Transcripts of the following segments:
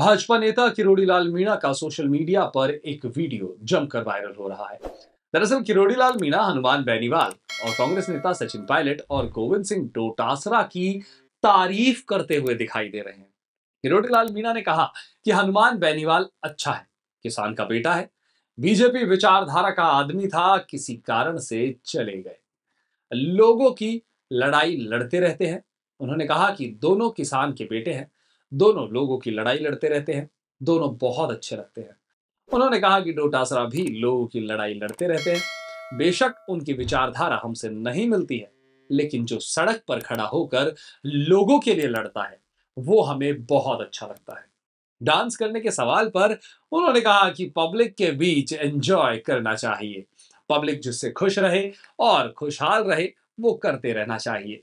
भाजपा नेता किरोड़ी लाल मीणा का social media पर एक वीडियो जमकर वायरल हो रहा है दरअसल किरोड़ी लाल मीणा हनुमान बेनीवाल और कांग्रेस नेता सचिन पायलट और गोविंद सिंह डोटासरा की तारीफ करते हुए दिखाई दे रहे हैं किरोड़ी लाल मीणा ने कहा कि हनुमान बेनीवाल अच्छा है किसान का बेटा है बीजेपी विचारधारा का आदमी था किसी कारण से चले गए लोगों की लड़ाई लड़ते रहते हैं उन्होंने कहा कि दोनों किसान के बेटे हैं दोनों लोगों की लड़ाई लड़ते रहते हैं दोनों बहुत अच्छे लगते हैं उन्होंने कहा कि डोटासरा भी लोगों की लड़ाई लड़ते रहते हैं बेशक उनकी विचारधारा हमसे नहीं मिलती है लेकिन जो सड़क पर खड़ा होकर लोगों के लिए लड़ता है वो हमें बहुत अच्छा लगता है डांस करने के सवाल पर उन्होंने कहा कि पब्लिक के बीच एंजॉय करना चाहिए पब्लिक जिससे खुश रहे और खुशहाल रहे वो करते रहना चाहिए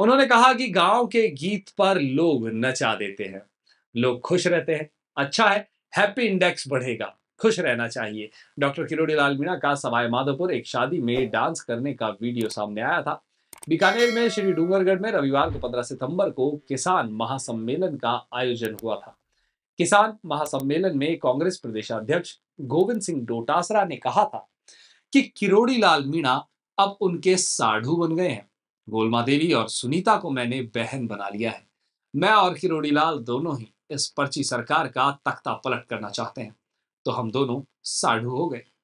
उन्होंने कहा कि गांव के गीत पर लोग नचा देते हैं लोग खुश रहते हैं अच्छा है हैप्पी इंडेक्स बढ़ेगा खुश रहना चाहिए डॉक्टर किरोड़ी लाल मीणा का सवाई माधोपुर एक शादी में डांस करने का वीडियो सामने आया था बीकानेर में श्री डूंगरगढ़ में रविवार को 15 सितंबर को किसान महासम्मेलन का आयोजन हुआ था किसान महासम्मेलन में कांग्रेस प्रदेशाध्यक्ष गोविंद सिंह डोटासरा ने कहा था कि किरोड़ी लाल मीणा अब उनके साढ़ू बन गए हैं गोलमा देवी और सुनीता को मैंने बहन बना लिया है मैं और किरोड़ी लाल दोनों ही इस पर्ची सरकार का तख्ता पलट करना चाहते हैं तो हम दोनों साढ़ू हो गए